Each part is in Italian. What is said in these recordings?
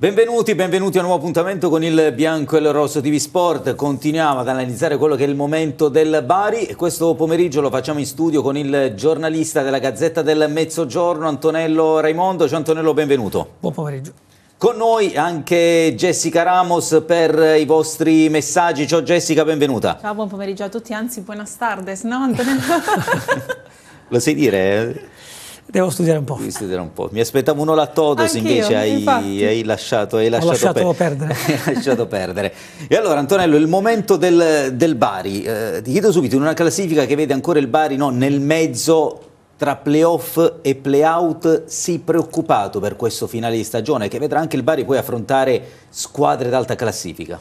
Benvenuti, benvenuti a un nuovo appuntamento con il Bianco e il Rosso TV Sport. Continuiamo ad analizzare quello che è il momento del Bari e questo pomeriggio lo facciamo in studio con il giornalista della Gazzetta del Mezzogiorno, Antonello Raimondo. Ciao Antonello, benvenuto. Buon pomeriggio. Con noi anche Jessica Ramos per i vostri messaggi. Ciao Jessica, benvenuta. Ciao, buon pomeriggio a tutti, anzi buonas tardes, no Antonello? lo sai dire? Devo studiare un po'. Devi studiare un po'. Mi aspettavo uno la Todos, invece hai, hai, lasciato, hai lasciato, lasciato per... perdere. hai lasciato perdere. E allora Antonello, il momento del, del Bari. Eh, ti chiedo subito, in una classifica che vede ancora il Bari no, nel mezzo tra playoff e playout, si preoccupato per questo finale di stagione che vedrà anche il Bari poi affrontare squadre d'alta classifica?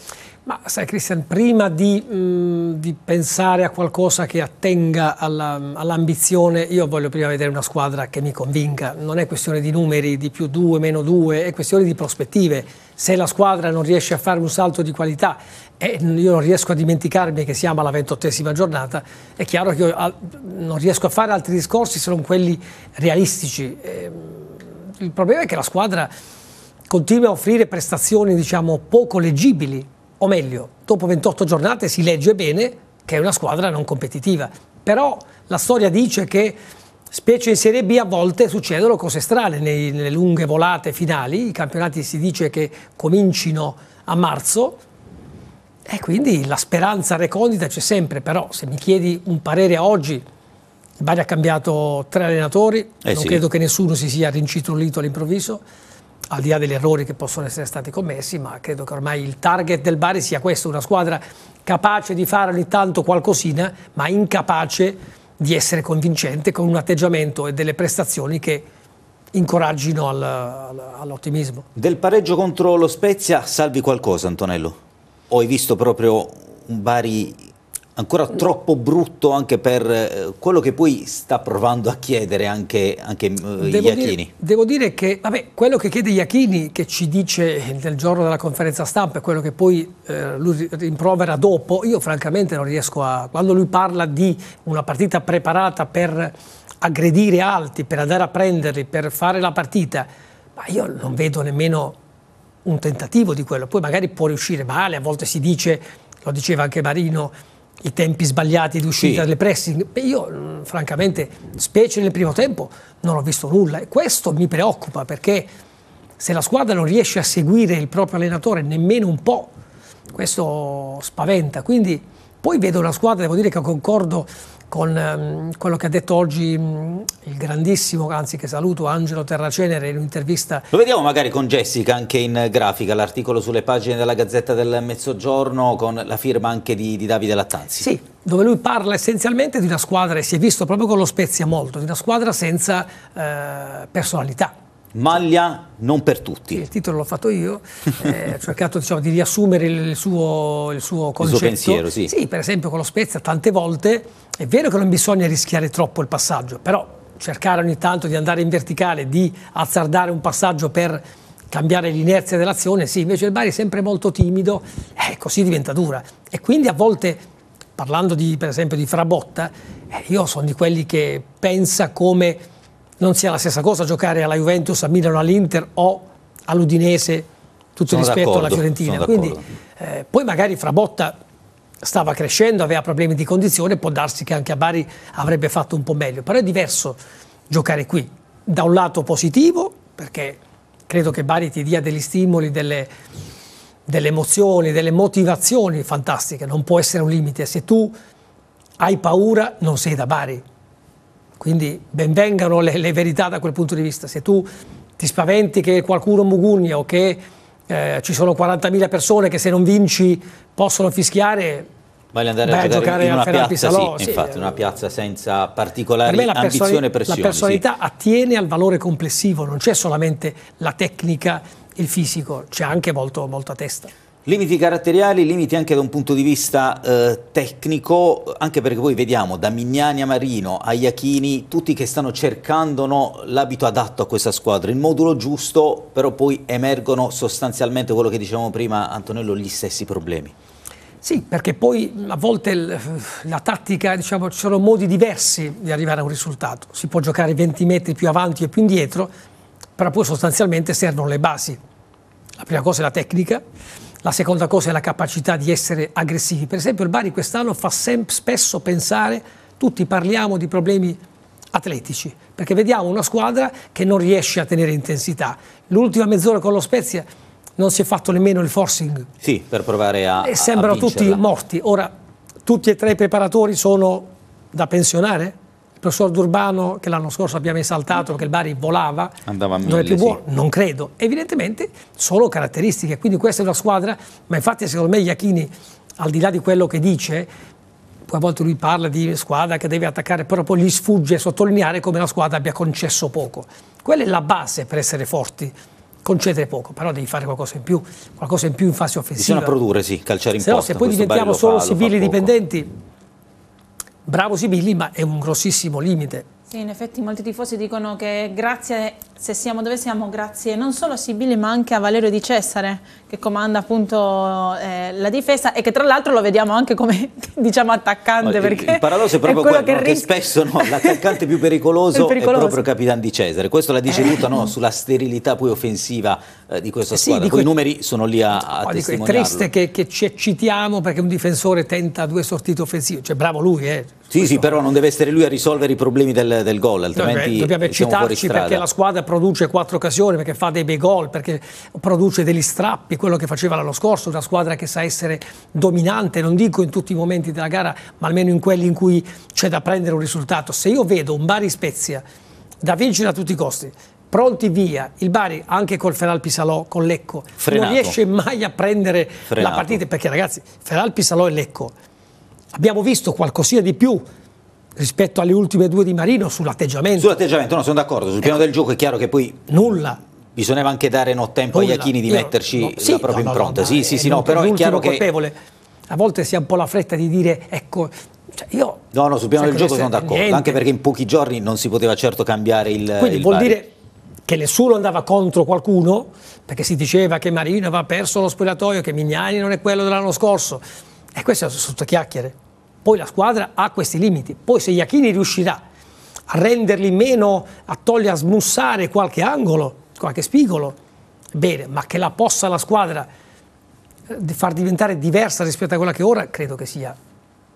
Ma sai Christian, prima di, mh, mm, di pensare a qualcosa che attenga all'ambizione, io voglio prima vedere una squadra che mi convinca. Non è questione di numeri, di più due, meno due, è questione di prospettive. Se la squadra non riesce a fare un salto di qualità e io non riesco a dimenticarmi che siamo alla ventottesima giornata, è chiaro che io non riesco a fare altri discorsi se non quelli realistici. Ehm, il problema è che la squadra continua a offrire prestazioni diciamo, poco leggibili o meglio, dopo 28 giornate si legge bene che è una squadra non competitiva. Però la storia dice che, specie in Serie B, a volte succedono cose strane nei, nelle lunghe volate finali. I campionati si dice che comincino a marzo, e quindi la speranza recondita c'è sempre, però se mi chiedi un parere oggi, il Bari ha cambiato tre allenatori, eh non sì. credo che nessuno si sia rincitrullito all'improvviso al di là degli errori che possono essere stati commessi, ma credo che ormai il target del Bari sia questo, una squadra capace di fare ogni tanto qualcosina, ma incapace di essere convincente con un atteggiamento e delle prestazioni che incoraggino al, al, all'ottimismo. Del pareggio contro lo Spezia salvi qualcosa Antonello? O hai visto proprio un Bari ancora troppo brutto anche per eh, quello che poi sta provando a chiedere anche, anche eh, devo Iachini. Dire, devo dire che vabbè, quello che chiede Iachini, che ci dice nel giorno della conferenza stampa e quello che poi eh, lui rimprovera dopo, io francamente non riesco a... Quando lui parla di una partita preparata per aggredire alti, per andare a prenderli, per fare la partita, ma io non vedo nemmeno un tentativo di quello. Poi magari può riuscire male, a volte si dice, lo diceva anche Marino, i tempi sbagliati di uscita sì. dalle pressing. Io, mm, francamente, specie nel primo tempo, non ho visto nulla e questo mi preoccupa perché se la squadra non riesce a seguire il proprio allenatore nemmeno un po', questo spaventa. Quindi, poi vedo una squadra, devo dire che concordo con um, quello che ha detto oggi um, il grandissimo, anzi che saluto, Angelo Terracenere in un'intervista. Lo vediamo magari con Jessica anche in grafica, l'articolo sulle pagine della Gazzetta del Mezzogiorno con la firma anche di, di Davide Lattanzi. Sì, dove lui parla essenzialmente di una squadra, e si è visto proprio con lo Spezia molto, di una squadra senza eh, personalità Maglia non per tutti. Il titolo l'ho fatto io, eh, ho cercato diciamo, di riassumere il suo, il suo concetto. Il suo pensiero, sì. Sì, per esempio con lo Spezia tante volte è vero che non bisogna rischiare troppo il passaggio, però cercare ogni tanto di andare in verticale, di azzardare un passaggio per cambiare l'inerzia dell'azione, sì, invece il Bari è sempre molto timido, eh, così diventa dura. E quindi a volte, parlando di, per esempio di Frabotta, eh, io sono di quelli che pensa come non sia la stessa cosa giocare alla Juventus, a Milano, all'Inter o all'Udinese, tutto sono rispetto alla Fiorentina. Quindi, eh, poi magari Frabotta stava crescendo, aveva problemi di condizione, può darsi che anche a Bari avrebbe fatto un po' meglio, però è diverso giocare qui. Da un lato positivo, perché credo che Bari ti dia degli stimoli, delle, delle emozioni, delle motivazioni fantastiche, non può essere un limite. Se tu hai paura, non sei da Bari. Quindi benvengano le, le verità da quel punto di vista. Se tu ti spaventi che qualcuno mugugna o che eh, ci sono 40.000 persone che se non vinci possono fischiare. vai andare a, giocare in una, piazza, Pisalò, sì, sì, infatti, sì, eh. una piazza senza particolari per ambizione e pressioni. La personalità attiene al valore complessivo, non c'è solamente la tecnica, il fisico, c'è anche molto, molto a testa. Limiti caratteriali, limiti anche da un punto di vista eh, tecnico, anche perché poi vediamo da Mignani a Marino a Iachini, tutti che stanno cercando no, l'abito adatto a questa squadra, il modulo giusto, però poi emergono sostanzialmente quello che dicevamo prima, Antonello, gli stessi problemi. Sì, perché poi a volte la tattica, diciamo, ci sono modi diversi di arrivare a un risultato. Si può giocare 20 metri più avanti o più indietro, però poi sostanzialmente servono le basi. La prima cosa è la tecnica, la seconda cosa è la capacità di essere aggressivi. Per esempio il Bari quest'anno fa sem- spesso pensare, tutti parliamo di problemi atletici, perché vediamo una squadra che non riesce a tenere intensità. L'ultima mezz'ora con lo Spezia non si è fatto nemmeno il forcing. Sì, per provare a... E sembrano a tutti morti. Ora, tutti e tre i preparatori sono da pensionare? il professor D'Urbano che l'anno scorso abbiamo esaltato perché il Bari volava, Andava a mille, non è più buono, sì. non credo. Evidentemente solo caratteristiche, quindi questa è una squadra, ma infatti secondo me Iachini, al di là di quello che dice, poi a volte lui parla di squadra che deve attaccare, però poi gli sfugge sottolineare come la squadra abbia concesso poco. Quella è la base per essere forti concedere poco, però devi fare qualcosa in più, qualcosa in più in fase offensiva. Bisogna produrre, sì, calciare in se posta. No, se poi diventiamo solo fa, civili dipendenti, bravo Sibilli, ma è un grossissimo limite. Sì, in effetti molti tifosi dicono che grazie, se siamo dove siamo, grazie non solo a Sibilli ma anche a Valerio Di Cesare, che comanda appunto eh, la difesa e che tra l'altro lo vediamo anche come diciamo attaccante il, il paradosso è proprio è quello, quello che, no? che spesso no, l'attaccante più pericoloso, pericoloso, è proprio Capitan di Cesare questo l'ha dice tutta eh. sulla sterilità poi offensiva eh, di questa eh squadra sì, poi i numeri sono lì a, a no, dico, è triste che, che, ci eccitiamo perché un difensore tenta due sortite offensive cioè bravo lui eh sì, sì, però non deve essere lui a risolvere i problemi del, del gol, altrimenti no, dobbiamo eccitarci perché la squadra produce quattro occasioni, perché fa dei bei gol, perché produce degli strappi, quello che faceva l'anno scorso, una squadra che sa essere dominante, non dico in tutti i momenti della gara, ma almeno in quelli in cui c'è da prendere un risultato. Se io vedo un Bari Spezia da vincere a tutti i costi, pronti via. Il Bari, anche col Feral Pisalò, con Lecco, Frenato. non riesce mai a prendere Frenato. la partita perché, ragazzi, Feral Pisalò e Lecco abbiamo visto qualcosina di più rispetto alle ultime due di Marino sull'atteggiamento. Sull'atteggiamento, no, sono d'accordo. Sul piano eh, del gioco è chiaro che poi. Nulla. Bisognava anche dare no tempo Nulla. agli Achini di Io, metterci no, sì, la propria no, impronta. sì, sì, sì, no, però è chiaro che... Colpevole. A volte si ha un po' la fretta di dire, ecco, cioè io, no, no, sul piano del gioco sono d'accordo, niente. anche perché in pochi giorni non si poteva certo cambiare il. Quindi il vuol Bari. dire che nessuno andava contro qualcuno, perché si diceva che Marino aveva perso lo spogliatoio, che Mignani non è quello dell'anno scorso. E questo è tutte chiacchiere. Poi la squadra ha questi limiti. Poi se Iachini riuscirà a renderli meno, a togliere, a smussare qualche angolo, qualche spigolo, bene, ma che la possa la squadra eh, far diventare diversa rispetto a quella che ora credo che sia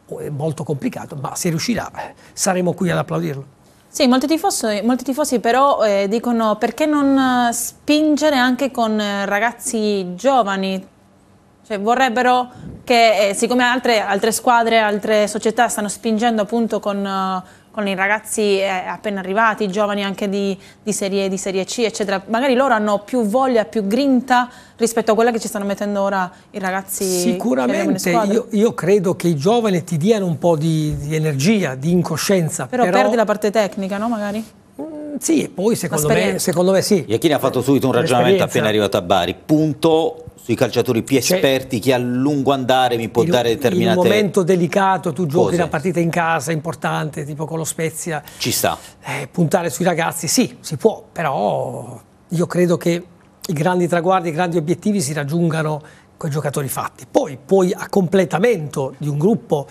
oh, molto complicato, ma se riuscirà saremo qui ad applaudirlo. Sì, molti tifosi, molti tifosi però eh, dicono perché non eh, spingere anche con eh, ragazzi giovani? Cioè, vorrebbero che, eh, siccome altre, altre, squadre, altre società stanno spingendo appunto con... Eh, con i ragazzi eh, appena arrivati, giovani anche di, di, serie, di serie C, eccetera, magari loro hanno più voglia, più grinta rispetto a quella che ci stanno mettendo ora i ragazzi. Sicuramente, io, io, credo che i giovani ti diano un po' di, di energia, di incoscienza. Però, però perdi la parte tecnica, no? Magari? Sì, poi secondo me, secondo me, sì. Iachini ha fatto subito un ragionamento appena arrivato a Bari. Punto sui calciatori più cioè, esperti cioè, che a lungo andare mi può il, dare determinate In un momento delicato, tu giochi cose. una partita in casa importante, tipo con lo Spezia. Ci sta. Eh, puntare sui ragazzi, sì, si può, però io credo che i grandi traguardi, i grandi obiettivi si raggiungano con i giocatori fatti. Poi, poi a completamento di un gruppo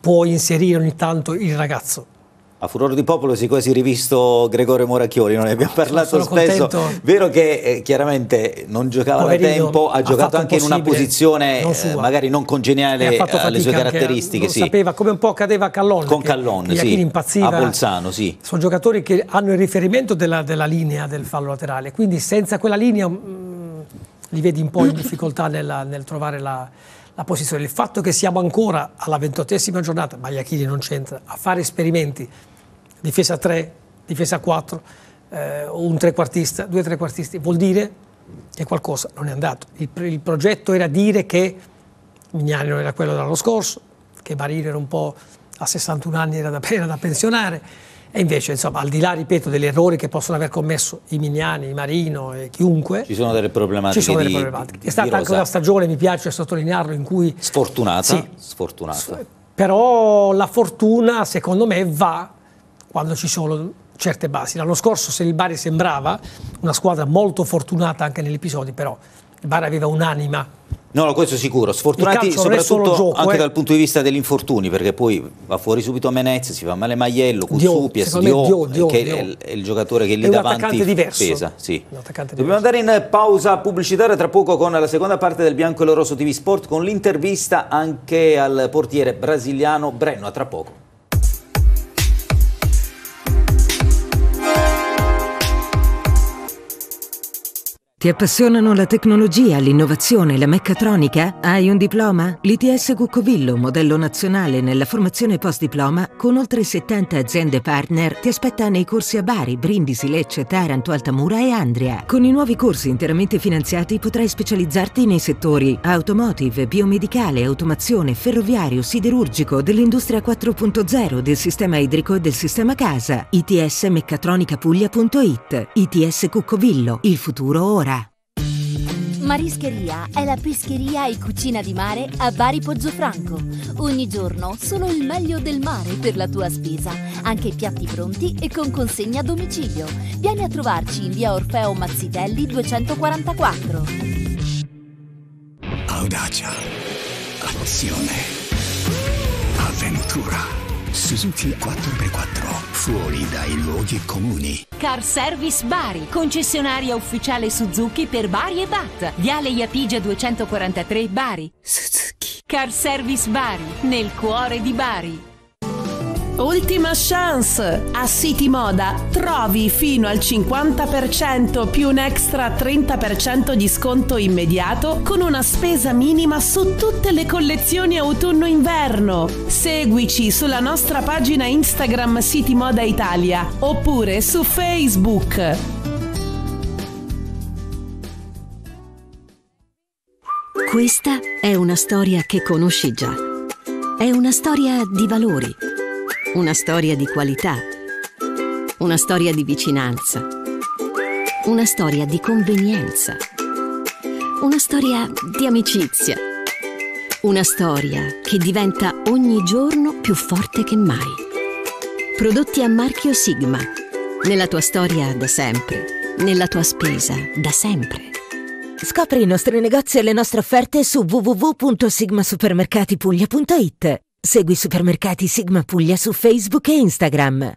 puoi inserire ogni tanto il ragazzo a furore di popolo si è quasi rivisto Gregorio Moracchioli, non ne abbiamo ah, parlato no, spesso. Contento. Vero che eh, chiaramente non giocava da tempo, ha giocato anche in una posizione non eh, magari non congeniale eh, alle sue caratteristiche. Sì. sapeva, come un po' accadeva a Callon. Con Callon, sì. Impazziva. A Bolzano, sì. Sono giocatori che hanno il riferimento della, della linea del fallo laterale, quindi senza quella linea mh, mm, li vedi un po' in difficoltà nella, nel trovare la la posizione. Il fatto che siamo ancora alla ventottesima giornata, ma Iachini non c'entra, a fare esperimenti difesa 3, difesa 4, eh, un trequartista, due trequartisti, vuol dire che qualcosa non è andato. Il, il progetto era dire che Mignani non era quello dell'anno scorso, che Marino era un po' a 61 anni era da, era da pensionare, e invece, insomma, al di là, ripeto, degli errori che possono aver commesso i Mignani, i Marino e chiunque, ci sono delle problematiche. Sono delle problematiche. è stata anche una stagione, mi piace sottolinearlo, in cui. Sfortunata. Sì, sfortunata. Però la fortuna, secondo me, va quando ci sono certe basi. L'anno scorso se il Bari sembrava una squadra molto fortunata anche negli episodi, però il Bari aveva un'anima. No, questo è sicuro. Sfortunati soprattutto gioco, anche eh. dal punto di vista degli infortuni, perché poi va fuori subito a Menez, si fa male Maiello, Cuzupies, Dio, Dio, eh, Dio, che Dio. È, il, giocatore che lì è davanti diverso. pesa. Sì. Dobbiamo andare in pausa pubblicitaria tra poco con la seconda parte del Bianco e l'Oroso TV Sport con l'intervista anche al portiere brasiliano Brenno. A tra poco. Ti appassionano la tecnologia, l'innovazione, la meccatronica? Hai un diploma? L'ITS Cuccovillo, modello nazionale nella formazione post-diploma, con oltre 70 aziende partner, ti aspetta nei corsi a Bari, Brindisi, Lecce, Taranto, Altamura e Andria. Con i nuovi corsi interamente finanziati potrai specializzarti nei settori automotive, biomedicale, automazione, ferroviario, siderurgico, dell'industria 4.0, del sistema idrico e del sistema casa. ITS Meccatronica Puglia.it ITS Cuccovillo, il futuro ora. Marischeria è la pescheria e cucina di mare a Bari Poggio Ogni giorno solo il meglio del mare per la tua spesa, anche piatti pronti e con consegna a domicilio. Vieni a trovarci in via Orfeo Mazzitelli 244. Audacia, azione, avventura Suzuki 4x4 fuori dai luoghi comuni. Car Service Bari, concessionaria ufficiale Suzuki per Bari e Bat. Viale Iapigia 243 Bari. Suzuki. Car Service Bari, nel cuore di Bari. Ultima chance! A City Moda trovi fino al 50% più un extra 30% di sconto immediato con una spesa minima su tutte le collezioni autunno-inverno. Seguici sulla nostra pagina Instagram City Moda Italia oppure su Facebook. Questa è una storia che conosci già. È una storia di valori una storia di qualità. Una storia di vicinanza. Una storia di convenienza. Una storia di amicizia. Una storia che diventa ogni giorno più forte che mai. Prodotti a marchio Sigma. Nella tua storia da sempre. Nella tua spesa da sempre. Scopri i nostri negozi e le nostre offerte su www.sigmasupermercatipuglia.it. Segui Supermercati Sigma Puglia su Facebook e Instagram.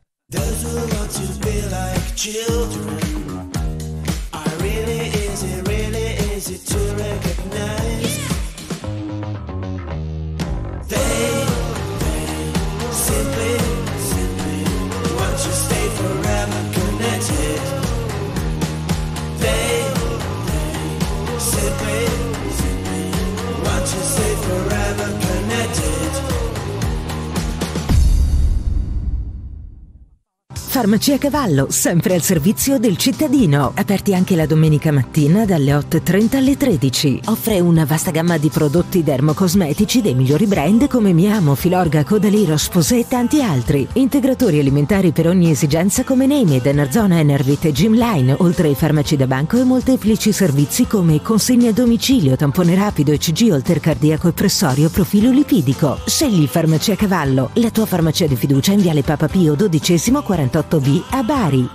Farmacia Cavallo, sempre al servizio del cittadino. Aperti anche la domenica mattina dalle 8.30 alle 13. Offre una vasta gamma di prodotti dermocosmetici dei migliori brand come Miamo, Filorga, Codaliro, Spose e tanti altri. Integratori alimentari per ogni esigenza come Named, Enerzona, Enervit e Gymline, oltre ai farmaci da banco e molteplici servizi come consegna a domicilio, tampone rapido, ECG, oltre cardiaco e pressorio, profilo lipidico. Scegli Farmacia Cavallo, la tua farmacia di fiducia in Viale Papa Pio XII 48 8B a Bari.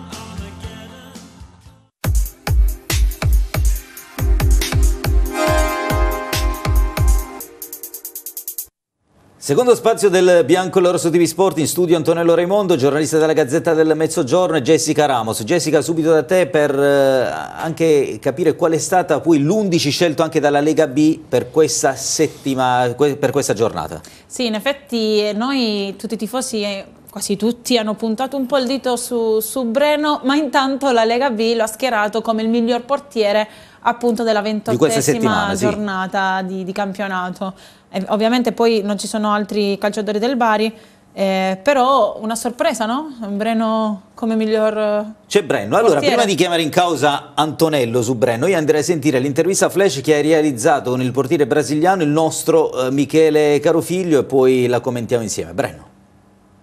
Secondo spazio del Bianco e l'Orso TV Sport in studio Antonello Raimondo, giornalista della Gazzetta del Mezzogiorno e Jessica Ramos. Jessica, subito da te per eh, anche capire qual è stata poi l'11 scelto anche dalla Lega B per questa settima, per questa giornata. Sì, in effetti eh, noi tutti i tifosi eh, quasi tutti hanno puntato un po' il dito su, su Breno, ma intanto la Lega B lo ha schierato come il miglior portiere appunto della ventottesima giornata sì. di, di, campionato. E ovviamente poi non ci sono altri calciatori del Bari, eh, però una sorpresa, no? Breno come miglior eh, C'è Breno. Allora, portiere. prima di chiamare in causa Antonello su Breno, io andrei a sentire l'intervista flash che hai realizzato con il portiere brasiliano il nostro eh, Michele Carofiglio e poi la commentiamo insieme. Breno.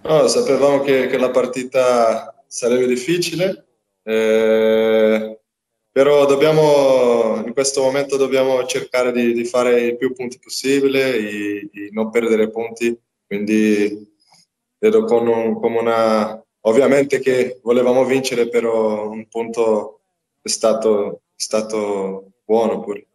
No, sapevamo che, che, la partita sarebbe difficile, eh, però dobbiamo, in questo momento dobbiamo cercare di, di fare i più punti possibile e, non perdere punti, quindi vedo con, un, con una... Ovviamente che volevamo vincere, però un punto è stato, è stato buono pure.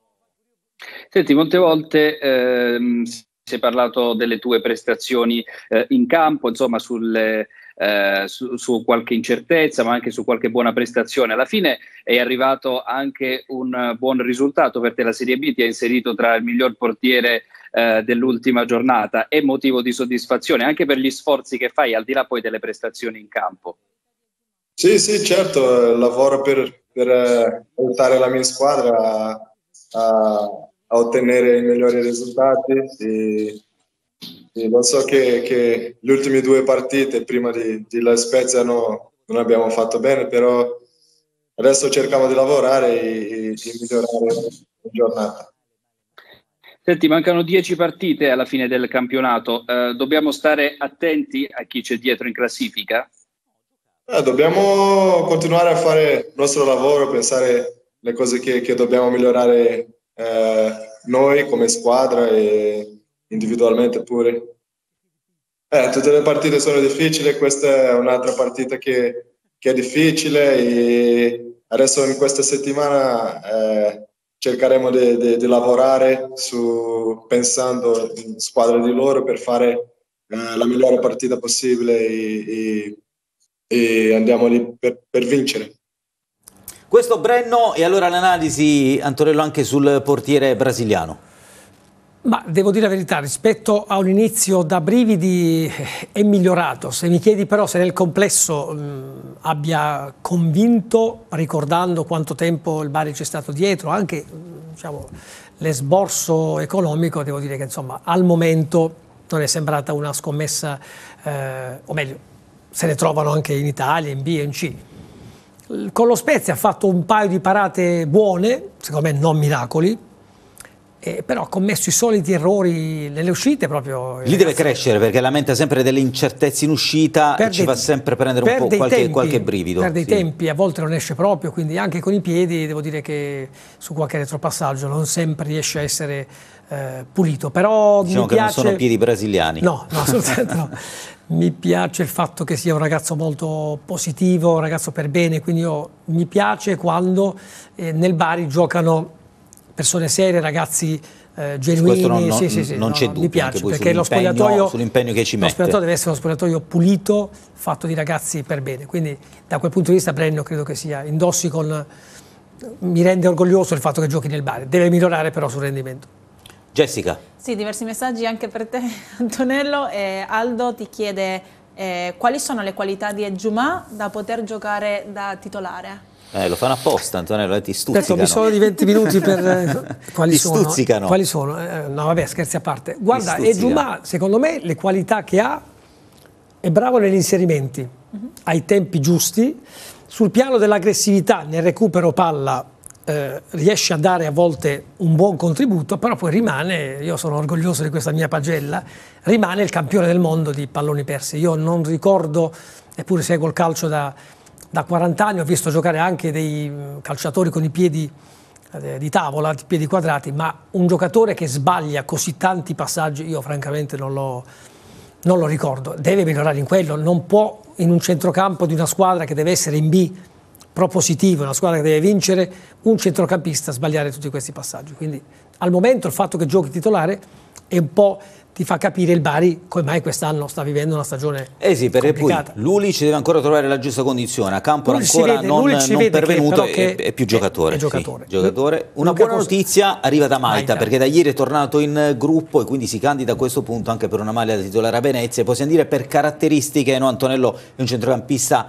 Senti, molte volte ehm, si è parlato delle tue prestazioni eh, in campo, insomma sulle, eh, su, su, qualche incertezza, ma anche su qualche buona prestazione. Alla fine è arrivato anche un eh, buon risultato per te. La Serie B ti ha inserito tra il miglior portiere eh, dell'ultima giornata. È motivo di soddisfazione anche per gli sforzi che fai, al di là poi delle prestazioni in campo. Sì, sì, certo, eh, lavoro per, per eh, aiutare la mia squadra a, a a ottenere i migliori risultati. E, e lo so che, che, le ultime due partite prima di, di La Spezia no, non abbiamo fatto bene, però adesso cerchiamo di lavorare e, e migliorare la giornata. Senti, mancano dieci partite alla fine del campionato. Eh, dobbiamo stare attenti a chi c'è dietro in classifica? Eh, dobbiamo continuare a fare il nostro lavoro, pensare alle cose che, che dobbiamo migliorare eh, noi come squadra e individualmente pure. Eh, tutte le partite sono difficili, questa è un'altra partita che, che è difficile e adesso in questa settimana eh, cercheremo di, lavorare su, pensando in squadra di loro per fare eh, la migliore partita possibile e, e, e andiamo lì per, per vincere. Questo Brenno e allora l'analisi, Antonello, anche sul portiere brasiliano. Ma devo dire la verità, rispetto a un inizio da brividi eh, è migliorato. Se mi chiedi però se nel complesso mh, mm, abbia convinto, ricordando quanto tempo il Bari c'è stato dietro, anche mm, diciamo, l'esborso economico, devo dire che insomma, al momento non è sembrata una scommessa, eh, o meglio, se ne trovano anche in Italia, in B e in C. Con lo Spezia ha fatto un paio di parate buone, secondo me non miracoli, eh, però ha commesso i soliti errori nelle uscite proprio. Eh, Lì deve crescere perché lamenta sempre delle incertezze in uscita perde, e ci fa sempre prendere un po' qualche, tempi, qualche brivido. Perde sì. tempi, a volte non esce proprio, quindi anche con i piedi devo dire che su qualche retropassaggio non sempre riesce a essere eh, pulito. Però diciamo che piace... non sono piedi brasiliani. No, no assolutamente no. mi piace il fatto che sia un ragazzo molto positivo, un ragazzo per bene, quindi io, mi piace quando eh, nel Bari giocano persone serie, ragazzi eh, genuini, non, sì, sì, sì, non no, c'è no, dubbio, mi piace perché lo spogliatoio, sull'impegno che ci mette. Lo spogliatoio deve essere uno spogliatoio pulito, fatto di ragazzi per bene, quindi da quel punto di vista Brenno credo che sia indossi con mi rende orgoglioso il fatto che giochi nel Bari, deve migliorare però sul rendimento. Jessica. Sì, diversi messaggi anche per te Antonello. Eh, Aldo ti chiede eh, quali sono le qualità di Ejuma da poter giocare da titolare? Eh, lo fanno apposta, Antonello, eh, ti stuzzicano. Detto, mi sono di 20 minuti per... Eh, quali ti sono? stuzzicano. Quali sono? Eh, no, vabbè, scherzi a parte. Guarda, Ejuma, secondo me, le qualità che ha, è bravo negli inserimenti, uh mhm. -huh. ai tempi giusti. Sul piano dell'aggressività, nel recupero palla, eh, riesce a dare a volte un buon contributo, però poi rimane, io sono orgoglioso di questa mia pagella, rimane il campione del mondo di palloni persi. Io non ricordo, eppure seguo il calcio da, da 40 anni, ho visto giocare anche dei mm, calciatori con i piedi eh, di tavola, di piedi quadrati, ma un giocatore che sbaglia così tanti passaggi, io francamente non lo, non lo ricordo. Deve migliorare in quello, non può in un centrocampo di una squadra che deve essere in B propositivo, una squadra che deve vincere, un centrocampista sbagliare tutti questi passaggi. Quindi al momento il fatto che giochi titolare è un po' ti fa capire il Bari come mai quest'anno sta vivendo una stagione eh sì, perché complicata. poi Lulic deve ancora trovare la giusta condizione, a campo Lulic ancora vede, non, non pervenuto, che, che è, è, più giocatore. È, è giocatore. Sì, giocatore. Una buona Costa. notizia arriva da Malta, Malta, perché da ieri è tornato in gruppo e quindi si candida a questo punto anche per una maglia da titolare a Venezia. Possiamo dire per caratteristiche, no? Antonello è un centrocampista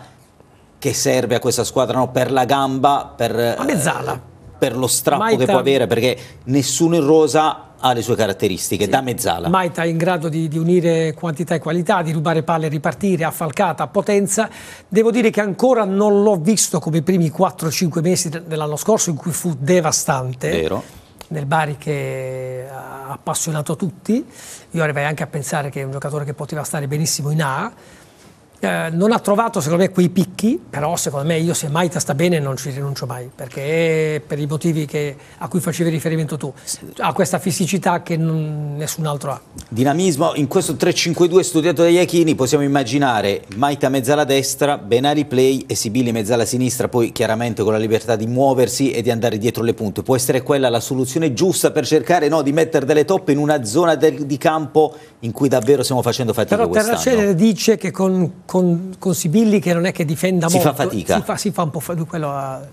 che serve a questa squadra, no? per la gamba, per, a mezzala. Eh, per lo strappo Maita... che può avere, perché nessuno in rosa ha le sue caratteristiche sì. da mezzala. Maita è in grado di, di, unire quantità e qualità, di rubare palle e ripartire, affalcata, a potenza. Devo dire che ancora non l'ho visto come i primi 4-5 mesi dell'anno scorso in cui fu devastante. Vero. Nel Bari che ha appassionato tutti. Io arrivai anche a pensare che è un giocatore che poteva stare benissimo in A eh, non ha trovato secondo me quei picchi, però secondo me io se Maita sta bene non ci rinuncio mai, perché per i motivi che, a cui facevi riferimento tu, ha questa fisicità che non, nessun altro ha. Dinamismo, in questo 3-5-2 studiato dagli Achini possiamo immaginare Maita mezzala destra, Benari play e Sibili mezzala sinistra, poi chiaramente con la libertà di muoversi e di andare dietro le punte. Può essere quella la soluzione giusta per cercare no, di mettere delle toppe in una zona del, di campo in cui davvero stiamo facendo fatica Però Terracene dice che con con, con, Sibilli che non è che difenda si molto. Fa fatica. Si fa, si fa un po' fatica, quello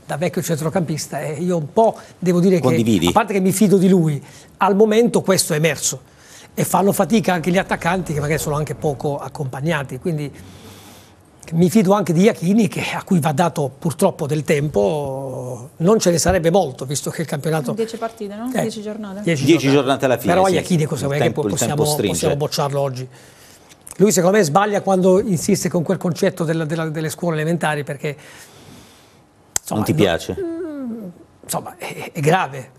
da vecchio centrocampista e eh, io un po' devo dire Condividi. che, a parte che mi fido di lui, al momento questo è emerso e fanno fatica anche gli attaccanti che magari sono anche poco accompagnati, quindi mi fido anche di Iachini che, a cui va dato purtroppo del tempo, non ce ne sarebbe molto visto che il campionato... 10 partite, no? 10 eh, giornate. 10 giornate. alla fine. Però sì. Iachini cosa vuoi che possiamo, possiamo bocciarlo oggi? Lui secondo me sbaglia quando insiste con quel concetto della, della, delle scuole elementari perché... Insomma, non ti piace? No, mm, insomma, è, è grave,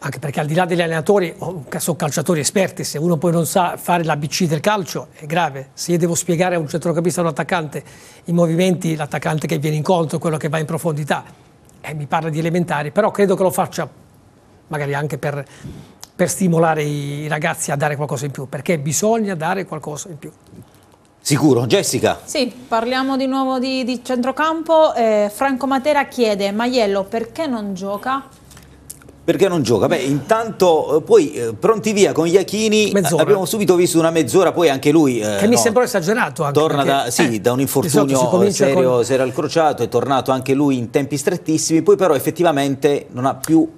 anche perché al di là degli allenatori sono calciatori esperti, se uno poi non sa fare l'ABC del calcio è grave, se io devo spiegare a un centrocampista o a un attaccante i movimenti, l'attaccante che viene incontro, quello che va in profondità, eh, mi parla di elementari, però credo che lo faccia magari anche per per stimolare i ragazzi a dare qualcosa in più, perché bisogna dare qualcosa in più. Sicuro. Jessica? Sì, parliamo di nuovo di, di centrocampo. Eh, Franco Matera chiede, Maiello perché non gioca? Perché non gioca? Beh, intanto eh, poi eh, pronti via con Iachini, abbiamo subito visto una mezz'ora, poi anche lui... Eh, che no, mi sembrò esagerato anche. Torna perché, da, sì, eh, da, un infortunio serio, con... si era al crociato, è tornato anche lui in tempi strettissimi, poi però effettivamente non ha più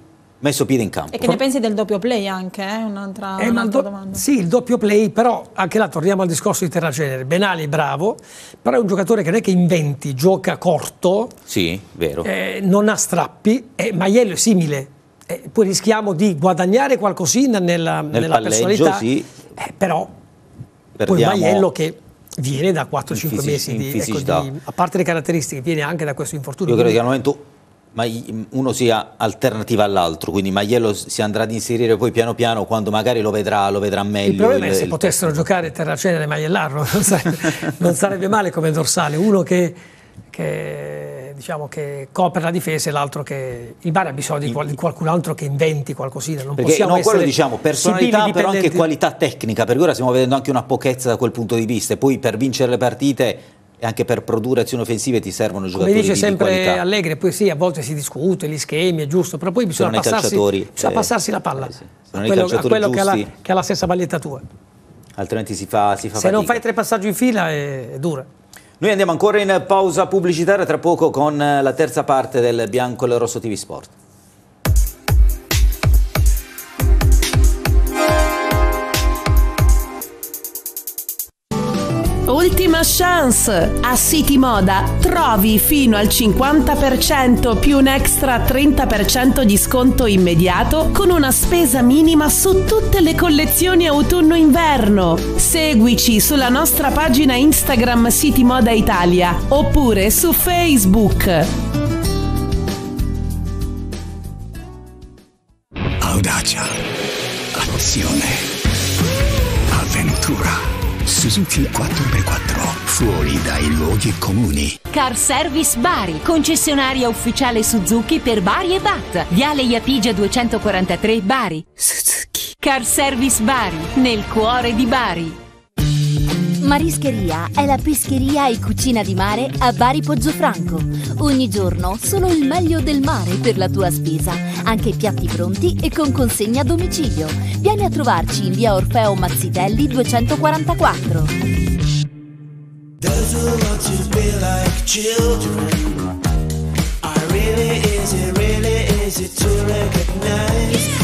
messo piede in campo. E che ne pensi del doppio play anche? Eh? Un'altra, un eh, un domanda. Sì, il doppio play, però anche là torniamo al discorso di terra genere. Benali è bravo, però è un giocatore che non è che inventi, gioca corto. Sì, vero. Eh, non ha strappi, eh, Maiello è simile. Eh, poi rischiamo di guadagnare qualcosina nella, Nel nella personalità. Sì. Eh, però Perdiamo. poi Maiello che viene da 4-5 mesi di, ecco, di, a parte le caratteristiche, viene anche da questo infortunio. Io credo che al momento ma uno sia alternativa all'altro, quindi Maiello si andrà ad inserire poi piano piano quando magari lo vedrà, lo vedrà meglio. Il problema il, è se il... potessero giocare Terracena e Maiellarlo, non sarebbe, non sarebbe male come dorsale, uno che, che, diciamo, che copre la difesa e l'altro che... Il bar ha bisogno di, di, qualcun altro che inventi qualcosina, non perché, possiamo no, quello diciamo, personalità però anche qualità tecnica, perché ora stiamo vedendo anche una pochezza da quel punto di vista e poi per vincere le partite e anche per produrre azioni offensive ti servono giocatori Come dice sempre di Allegri, poi sì, a volte si discute gli schemi, è giusto, però poi bisogna, passarsi, bisogna eh, passarsi, la palla eh sì. a quello, a quello che, ha la, che, ha la, stessa maglietta tua. Altrimenti si fa, si fa Se fatica. non fai tre passaggi in fila è, è dura. Noi andiamo ancora in pausa pubblicitaria tra poco con la terza parte del Bianco e il Rosso TV Sport. chance! A City Moda trovi fino al 50% più un extra 30% di sconto immediato con una spesa minima su tutte le collezioni autunno-inverno. Seguici sulla nostra pagina Instagram City Moda Italia oppure su Facebook. Audacia, azione, avventura. Suzuki 4x4 fuori dai luoghi comuni. Car Service Bari, concessionaria ufficiale Suzuki per Bari e Bat. Viale Iapigia 243 Bari. Suzuki. Car Service Bari, nel cuore di Bari. Marischeria è la pescheria e cucina di mare a Bari Poggio Ogni giorno solo il meglio del mare per la tua spesa, anche piatti pronti e con consegna a domicilio. Vieni a trovarci in via Orfeo Mazzitelli 244. Doesn't want to be like children. I really is it, really is it to recognize? Yeah.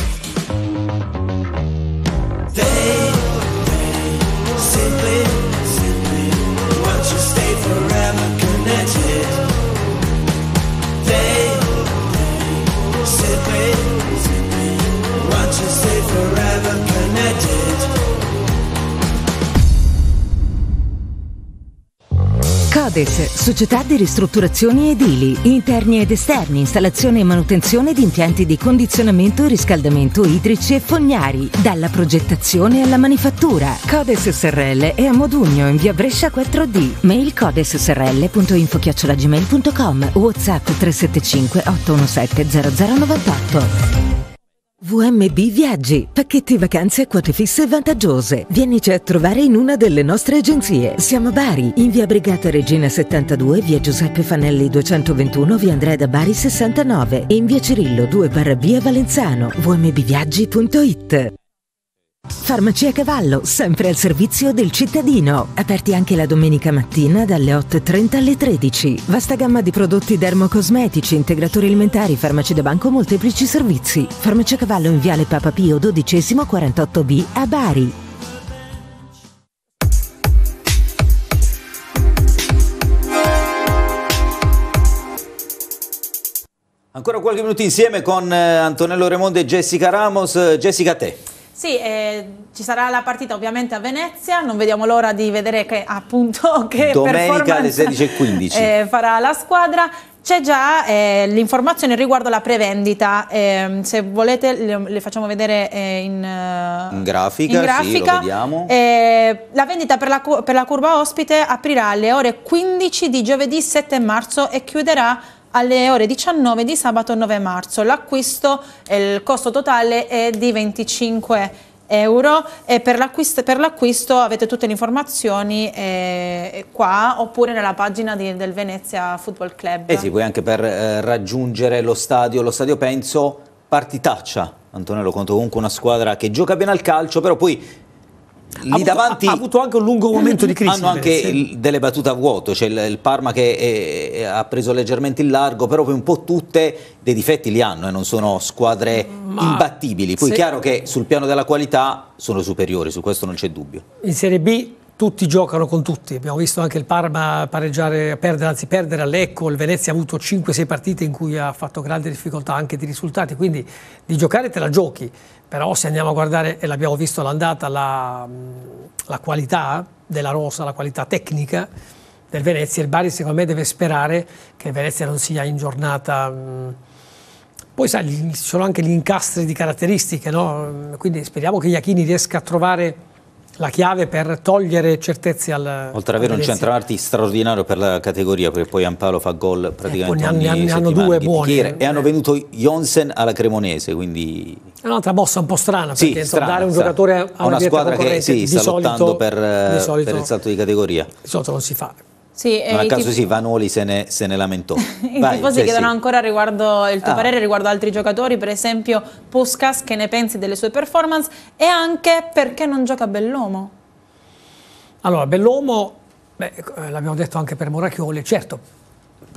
Sodefes, società di ristrutturazioni edili, interni ed esterni, installazione e manutenzione di impianti di condizionamento e riscaldamento idrici e fognari, dalla progettazione alla manifattura. Codes SRL è a Modugno in via Brescia 4D. Mail codessrl.info@gmail.com. WhatsApp 375 817 0098. VMB Viaggi, pacchetti vacanze a quote fisse vantaggiose. Vienici a trovare in una delle nostre agenzie. Siamo a Bari, in via Brigata Regina 72, via Giuseppe Fanelli 221, via Andrea da Bari 69 e in via Cirillo 2 barra via Valenzano. vmbviaggi.it Farmacia Cavallo, sempre al servizio del cittadino. Aperti anche la domenica mattina dalle 8.30 alle 13. Vasta gamma di prodotti dermocosmetici, integratori alimentari, farmaci da banco, molteplici servizi. Farmacia Cavallo in Viale Papa Pio XII 48B a Bari. Ancora qualche minuto insieme con eh, Antonello Remondi e Jessica Ramos. Eh, Jessica, a te. Sì, eh, ci sarà la partita ovviamente a Venezia, non vediamo l'ora di vedere che appunto che Domenica alle 16.15 eh, farà la squadra. C'è già eh, l'informazione riguardo la prevendita, eh, se volete le, le facciamo vedere eh, in, eh, in, grafica. In grafica. Sì, eh, la vendita per la, per la curva ospite aprirà alle ore 15 di giovedì 7 marzo e chiuderà alle ore 19 di sabato 9 marzo. L'acquisto, eh, il costo totale è di 25 euro e per l'acquisto, avete tutte le informazioni eh, eh, qua oppure nella pagina di, del Venezia Football Club. E eh sì, poi anche per eh, raggiungere lo stadio, lo stadio penso partitaccia. Antonello conto comunque una squadra che gioca bene al calcio, però poi Lì ha davanti avuto, ha, ha avuto anche un lungo momento di crisi. Hanno anche il, delle battute a vuoto, cioè il, il Parma che è, eh, è, eh, ha preso leggermente il largo, però poi un po' tutte dei difetti li hanno e eh, non sono squadre Ma imbattibili. Poi è chiaro che sul piano della qualità sono superiori, su questo non c'è dubbio. In Serie B tutti giocano con tutti. Abbiamo visto anche il Parma pareggiare, perdere, anzi perdere all'Ecco. Il Venezia ha avuto 5-6 partite in cui ha fatto grande difficoltà anche di risultati. Quindi di giocare te la giochi. Però se andiamo a guardare, e l'abbiamo visto l'andata, la, la qualità della rosa, la qualità tecnica del Venezia, il Bari secondo me deve sperare che il Venezia non sia in giornata... poi sai, ci sono anche gli incastri di caratteristiche, no? quindi speriamo che Iachini riesca a trovare la chiave per togliere certezze al... Oltre ad avere un centravanti straordinario per la categoria, perché poi Ampalo fa gol eh, praticamente eh, ogni anni, hanno due buoni. e hanno venuto Jonsen alla Cremonese, quindi... È un'altra mossa un po' strana, sì, perché strana, dare un strana. giocatore a una, una squadra che sì, sta solito, lottando per, solito, per, il salto di categoria. Di solito non si fa. Sì, non a caso sì, Vanoli se ne, se ne lamentò. I Vai, tifosi chiedono sì. ancora riguardo il tuo ah. parere riguardo altri giocatori, per esempio Puskas, che ne pensi delle sue performance e anche perché non gioca Bellomo? Allora, Bellomo, ecco, eh, l'abbiamo detto anche per Moracchioli, certo,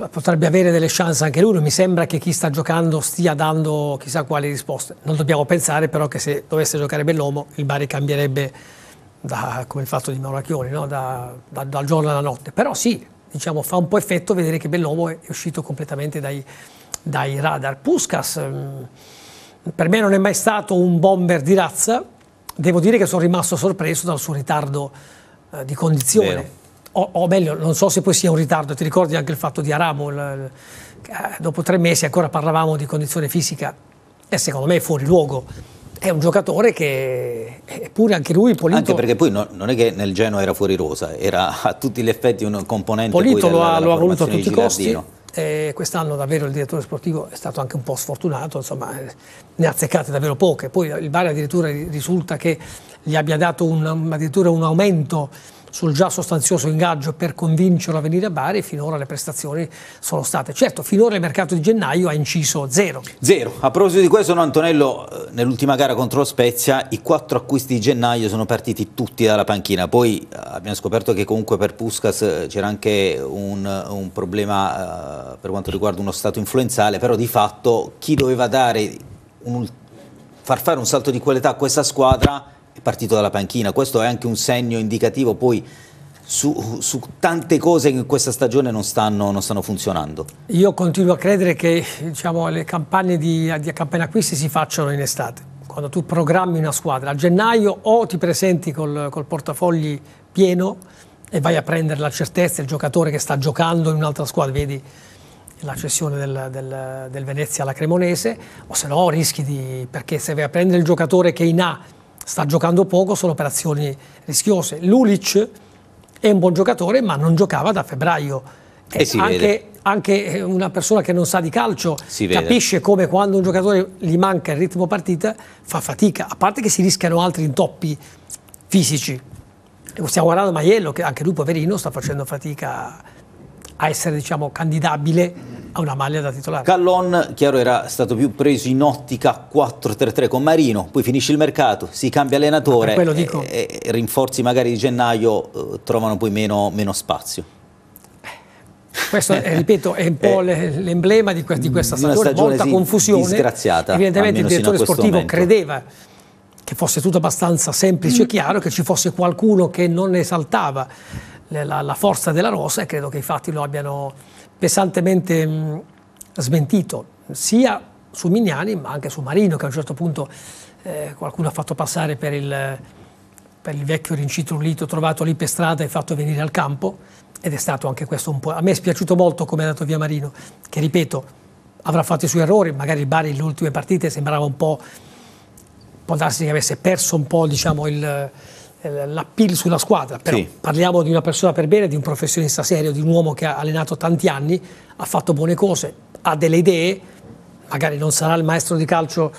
potrebbe avere delle chance anche lui, mi sembra che chi sta giocando stia dando chissà quali risposte. Non dobbiamo pensare però che se dovesse giocare Bellomo il Bari cambierebbe da, come fatto di Mauracchioni, no? da, da, dal giorno alla notte. Però sì, diciamo, fa un po' effetto vedere che Bellomo è uscito completamente dai, dai radar. Puskas mm, per me non è mai stato un bomber di razza, devo dire che sono rimasto sorpreso dal suo ritardo eh, di condizione. O, o, meglio, non so se poi sia un ritardo, ti ricordi anche il fatto di Aramo, il, il, eh, dopo tre mesi ancora parlavamo di condizione fisica e secondo me è fuori luogo è un giocatore che è pure anche lui Polito... Anche perché poi no, non è che nel Genoa era fuori rosa, era a tutti gli effetti un componente Polito lo, ha, lo ha voluto a tutti i costi. Eh, quest'anno davvero il direttore sportivo è stato anche un po' sfortunato, insomma, eh, ne ha azzeccate davvero poche. Poi il Bari addirittura risulta che gli abbia dato un, addirittura un aumento sul già sostanzioso ingaggio per convincerlo a venire a Bari e finora le prestazioni sono state. Certo, finora il mercato di gennaio ha inciso zero. Zero. A proposito di questo, no, Antonello, eh, nell'ultima gara contro lo Spezia i quattro acquisti di gennaio sono partiti tutti dalla panchina. Poi eh, abbiamo scoperto che comunque per Puskas eh, c'era anche un, un problema eh, per quanto riguarda uno stato influenzale, però di fatto chi doveva dare un, far fare un salto di qualità a questa squadra è partito dalla panchina, questo è anche un segno indicativo poi su, su tante cose che in questa stagione non stanno, non stanno funzionando. Io continuo a credere che diciamo, le campagne di, di campagne acquisti si facciano in estate, quando tu programmi una squadra. A gennaio o ti presenti col, col portafogli pieno e vai a prendere la certezza, il giocatore che sta giocando in un'altra squadra, vedi la cessione del, del, del, Venezia alla Cremonese, o se no rischi di, perché se vai a prendere il giocatore che in A sta giocando poco, sono operazioni rischiose. Lulic è un buon giocatore, ma non giocava da febbraio. E e anche, anche, una persona che non sa di calcio si capisce vede. come quando un giocatore gli manca il ritmo partita fa fatica, a parte che si rischiano altri intoppi fisici. Stiamo guardando Maiello, che anche lui poverino sta facendo fatica a essere diciamo, candidabile a una maglia da titolare. Callon, chiaro, era stato più preso in ottica 4-3-3 con Marino, poi finisce il mercato, si cambia allenatore, Ma ah, dico... e, eh, eh, rinforzi magari di gennaio eh, trovano poi meno, meno spazio. Questo, eh, ripeto, è un po' eh, l'emblema di, di questa stagione, stagione, molta sì, confusione. Disgraziata, Evidentemente il direttore sportivo momento. credeva che fosse tutto abbastanza semplice mm. e chiaro, che ci fosse qualcuno che non esaltava la, la forza della rosa e credo che i fatti lo abbiano pesantemente mh, mm, smentito, sia su Mignani ma anche su Marino che a un certo punto eh, qualcuno ha fatto passare per il, per il vecchio rincitrulito trovato lì per strada e fatto venire al campo ed è stato anche questo un po'... A me è spiaciuto molto come è andato via Marino che ripeto avrà fatto i suoi errori, magari il Bari nelle ultime partite sembrava un po'... può darsi che avesse perso un po' diciamo il eh, l'appeal sulla squadra, però sì. parliamo di una persona per bene, di un professionista serio, di un uomo che ha allenato tanti anni, ha fatto buone cose, ha delle idee, magari non sarà il maestro di calcio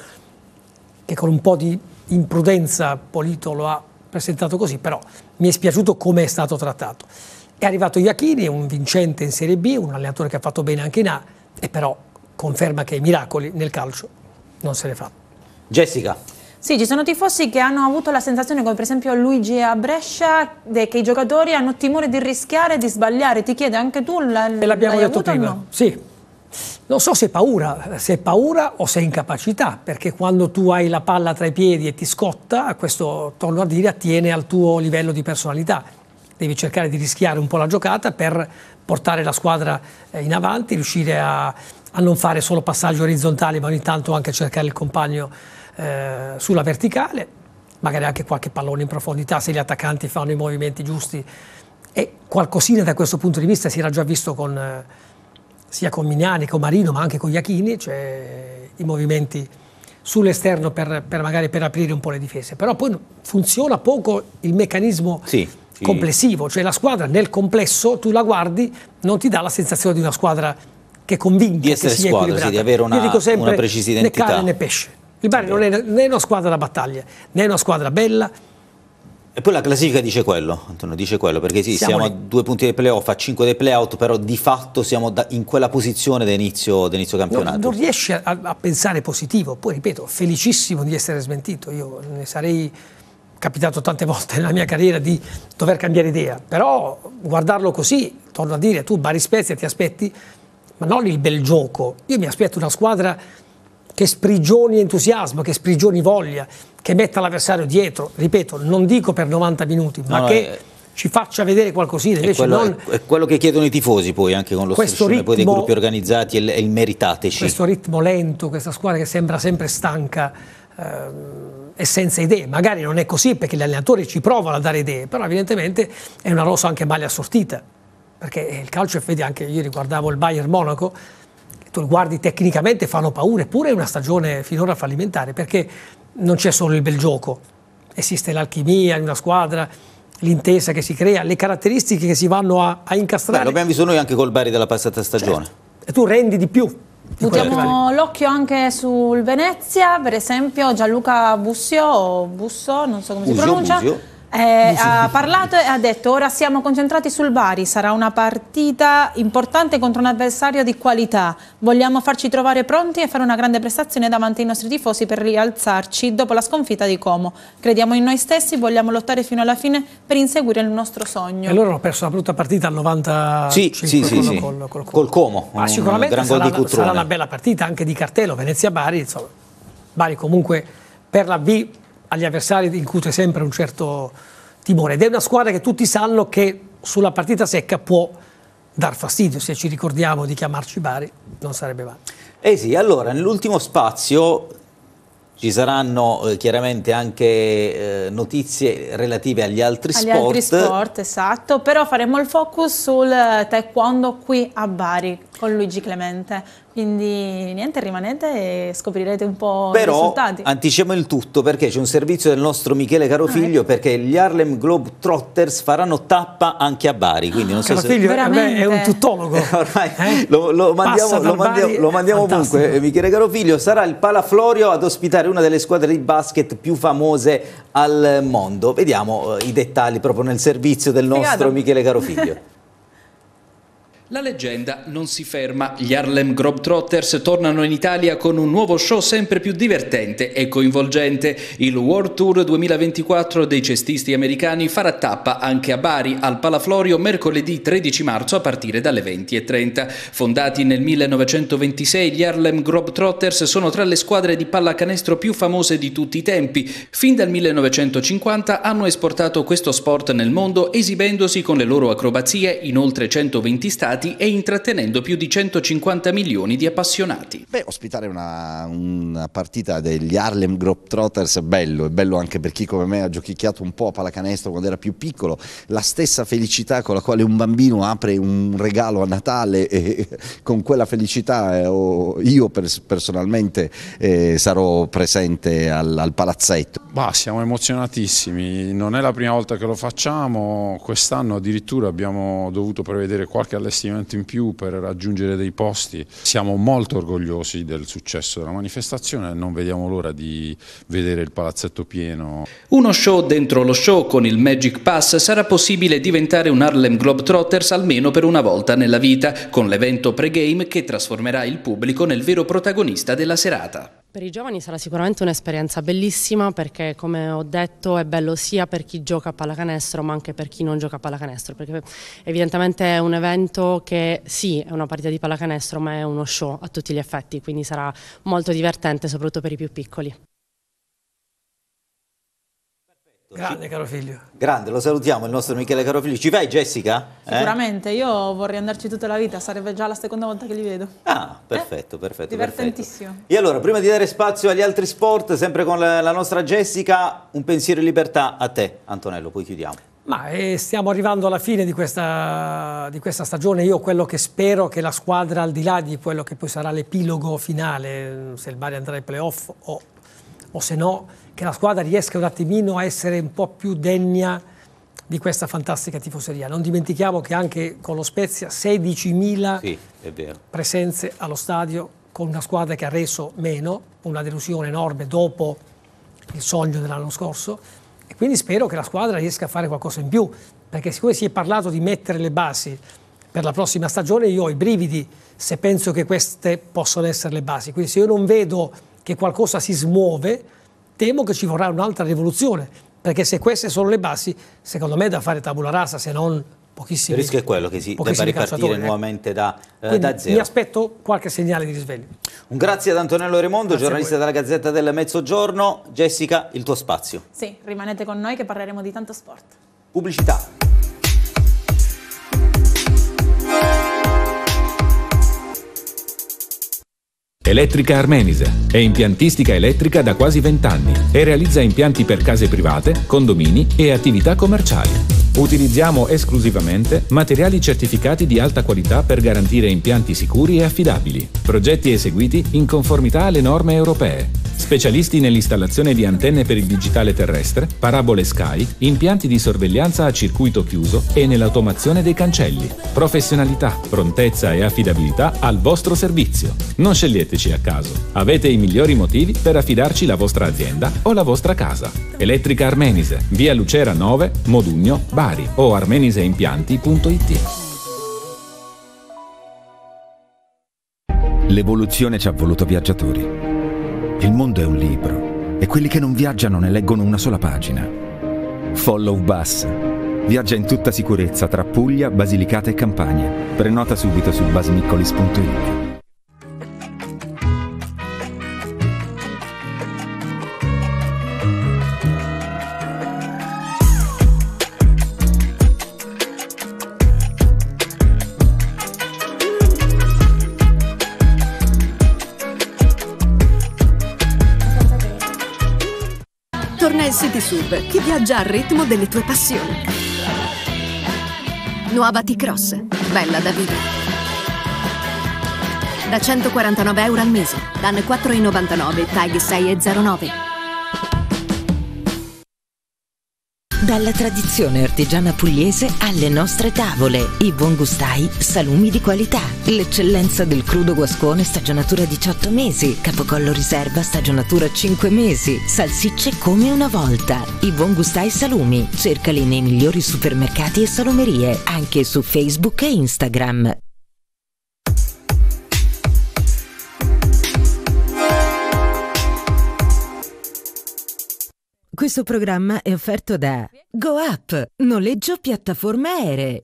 che con un po' di imprudenza Polito lo ha presentato così, però mi è spiaciuto come è stato trattato. È arrivato Iachini, un vincente in Serie B, un allenatore che ha fatto bene anche in A, e però conferma che i miracoli nel calcio non se ne fanno. Jessica. Sì, ci sono tifosi che hanno avuto la sensazione, come per esempio Luigi a Brescia, che i giocatori hanno timore di rischiare, di sbagliare. Ti chiede anche tu, la, e l'abbiamo detto prima. No? Sì. Non so se è paura, se è paura o se è incapacità, perché quando tu hai la palla tra i piedi e ti scotta, questo, torno a dire, attiene al tuo livello di personalità. Devi cercare di rischiare un po' la giocata per portare la squadra eh, in avanti, riuscire a, a non fare solo passaggi orizzontali, ma ogni tanto anche cercare il compagno eh, sulla verticale, magari anche qualche pallone in profondità se gli attaccanti fanno i movimenti giusti e qualcosina da questo punto di vista si era già visto con, eh, sia con Mignani, con Marino, ma anche con Iachini, cioè i movimenti sull'esterno per, per, magari per aprire un po' le difese. Però poi funziona poco il meccanismo sì, sì. complessivo, cioè la squadra nel complesso tu la guardi, non ti dà la sensazione di una squadra che convinca di essere che sia squadra, sì, di avere una, sempre, una precisa identità. Né carne né pesce. Il Bari non è né una squadra da battaglia, né una squadra bella, e poi la classifica dice quello, Antonio, dice quello, perché sì, siamo, siamo a due punti dei playoff, a cinque dei playout, però di fatto siamo da, in quella posizione d'inizio, d'inizio campionato. Non, non riesci a, a, pensare positivo, poi ripeto, felicissimo di essere smentito, io ne sarei capitato tante volte nella mia carriera di dover cambiare idea, però guardarlo così, torno a dire, tu Bari Spezia ti aspetti, ma non il bel gioco, io mi aspetto una squadra che sprigioni entusiasmo, che sprigioni voglia, che metta l'avversario dietro, ripeto, non dico per 90 minuti, ma no, che... È ci faccia vedere qualcosina. Invece è quello, non... è, quello, che chiedono i tifosi poi anche con lo stesso ritmo, poi dei gruppi organizzati e il, meritateci. Questo ritmo lento, questa squadra che sembra sempre stanca ehm, e senza idee. Magari non è così perché gli allenatori ci provano a dare idee, però evidentemente è una rosa anche male assortita. Perché il calcio, vedi anche, io riguardavo il Bayern Monaco, tu guardi tecnicamente, fanno paura, eppure è una stagione finora fallimentare perché non c'è solo il bel gioco, esiste l'alchimia in una squadra, l'intesa che si crea, le caratteristiche che si vanno a, a incastrare. Beh, l'abbiamo visto noi anche col Bari della passata stagione. Certo. E tu rendi di più. Buttiamo l'occhio anche sul Venezia, per esempio Gianluca Bussio, Busso, non so come Busio, si pronuncia. Busio eh, ha parlato e ha detto ora siamo concentrati sul Bari, sarà una partita importante contro un avversario di qualità, vogliamo farci trovare pronti e fare una grande prestazione davanti ai nostri tifosi per rialzarci dopo la sconfitta di Como. Crediamo in noi stessi, vogliamo lottare fino alla fine per inseguire il nostro sogno. E loro hanno perso una brutta partita al 90 sì, sì, sì, sì. Col, Como. Ma sicuramente sarà una, sarà, una bella partita anche di cartello Venezia-Bari, insomma, Bari comunque per la B agli avversari incute sempre un certo timore ed è una squadra che tutti sanno che sulla partita secca può dar fastidio, se ci ricordiamo di chiamarci Bari non sarebbe male. Eh sì, allora nell'ultimo spazio ci saranno eh, chiaramente anche eh, notizie relative agli altri agli sport. Agli altri sport, esatto, però faremo il focus sul eh, taekwondo qui a Bari con Luigi Clemente. Quindi niente, rimanete e scoprirete un po' Però, i risultati. Però anticipiamo il tutto perché c'è un servizio del nostro Michele Carofiglio ah, eh. perché gli Harlem Globe Trotters faranno tappa anche a Bari. Quindi non so Carofiglio se... beh, è un tuttologo. Ormai eh? lo, lo, mandiamo, lo, mandiamo, lo mandiamo ovunque. Michele Carofiglio sarà il Palaflorio ad ospitare una delle squadre di basket più famose al mondo. Vediamo eh, i dettagli proprio nel servizio del nostro Spiegato. Michele Carofiglio. La leggenda non si ferma, gli Harlem Globetrotters tornano in Italia con un nuovo show sempre più divertente e coinvolgente. Il World Tour 2024 dei cestisti americani farà tappa anche a Bari al Palaflorio mercoledì 13 marzo a partire dalle 20.30. Fondati nel 1926 gli Harlem Globetrotters sono tra le squadre di pallacanestro più famose di tutti i tempi. Fin dal 1950 hanno esportato questo sport nel mondo esibendosi con le loro acrobazie in oltre 120 stati stati e intrattenendo più di 150 milioni di appassionati. Beh, ospitare una, una partita degli Harlem Globetrotters è bello, è bello anche per chi come me ha giochicchiato un po' a pallacanestro quando era più piccolo, la stessa felicità con la quale un bambino apre un regalo a Natale e con quella felicità eh, io personalmente eh, sarò presente al, al palazzetto. Bah, siamo emozionatissimi, non è la prima volta che lo facciamo, quest'anno addirittura abbiamo dovuto prevedere qualche allestimento investimento in più per raggiungere dei posti. Siamo molto orgogliosi del successo della manifestazione e non vediamo l'ora di vedere il palazzetto pieno. Uno show dentro lo show con il Magic Pass sarà possibile diventare un Harlem Globetrotters almeno per una volta nella vita, con l'evento pregame che trasformerà il pubblico nel vero protagonista della serata. Per i giovani sarà sicuramente un'esperienza bellissima perché come ho detto è bello sia per chi gioca a pallacanestro ma anche per chi non gioca a pallacanestro perché evidentemente è un evento che sì è una partita di pallacanestro ma è uno show a tutti gli effetti quindi sarà molto divertente soprattutto per i più piccoli. Grande caro figlio. Grande, lo salutiamo il nostro Michele Carofiglio. Ci vai Jessica? Eh? Sicuramente, eh? io vorrei andarci tutta la vita, sarebbe già la seconda volta che li vedo. Ah, perfetto, eh? perfetto. Divertentissimo. Perfetto. E allora, prima di dare spazio agli altri sport, sempre con la, nostra Jessica, un pensiero in libertà a te, Antonello, poi chiudiamo. Ma eh, stiamo arrivando alla fine di questa, di questa, stagione, io quello che spero è che la squadra, al di là di quello che poi sarà l'epilogo finale, se il Bari andrà ai playoff o, o se no che la squadra riesca un attimino a essere un po' più degna di questa fantastica tifoseria. Non dimentichiamo che anche con lo Spezia 16.000 sì, presenze allo stadio con una squadra che ha reso meno, una delusione enorme dopo il sogno dell'anno scorso e quindi spero che la squadra riesca a fare qualcosa in più perché siccome si è parlato di mettere le basi per la prossima stagione io ho i brividi se penso che queste possono essere le basi quindi se io non vedo che qualcosa si smuove temo che ci vorrà un'altra rivoluzione, perché se queste sono le basi, secondo me è da fare tabula rasa, se non pochissimi. Il rischio è quello che si debba ripartire ecco. nuovamente da, eh, da, zero. Mi aspetto qualche segnale di risveglio. Un grazie ad Antonello Raimondo, grazie giornalista della Gazzetta del Mezzogiorno. Jessica, il tuo spazio. Sì, rimanete con noi che parleremo di tanto sport. Pubblicità. Elettrica Armenise è impiantistica elettrica da quasi 20 anni e realizza impianti per case private, condomini e attività commerciali. Utilizziamo esclusivamente materiali certificati di alta qualità per garantire impianti sicuri e affidabili. Progetti eseguiti in conformità alle norme europee. Specialisti nell'installazione di antenne per il digitale terrestre, parabole Sky, impianti di sorveglianza a circuito chiuso e nell'automazione dei cancelli. Professionalità, prontezza e affidabilità al vostro servizio. Non scegliete Sceglieteci a caso. Avete i migliori motivi per affidarci la vostra azienda o la vostra casa. Elettrica Armenise, via Lucera 9, Modugno, Bari o armeniseimpianti.it. L'evoluzione ci ha voluto viaggiatori. Il mondo è un libro e quelli che non viaggiano ne leggono una sola pagina. Follow Bus. Viaggia in tutta sicurezza tra Puglia, Basilicata e Campania. Prenota subito su basmiccolis.it. viaggia al ritmo delle tue passioni. Nuova T-Cross, bella da vivere. Da 149 euro al mese, DAN 4,99, TAG 6,09. dalla tradizione artigiana pugliese alle nostre tavole. I buongustai, salumi di qualità, l'eccellenza del crudo guascone stagionatura 18 mesi, capocollo riserva stagionatura 5 mesi, salsicce come una volta. I buongustai salumi, cercali nei migliori supermercati e salumerie, anche su Facebook e Instagram. Questo programma è offerto da GoApp, noleggio piattaforme aeree.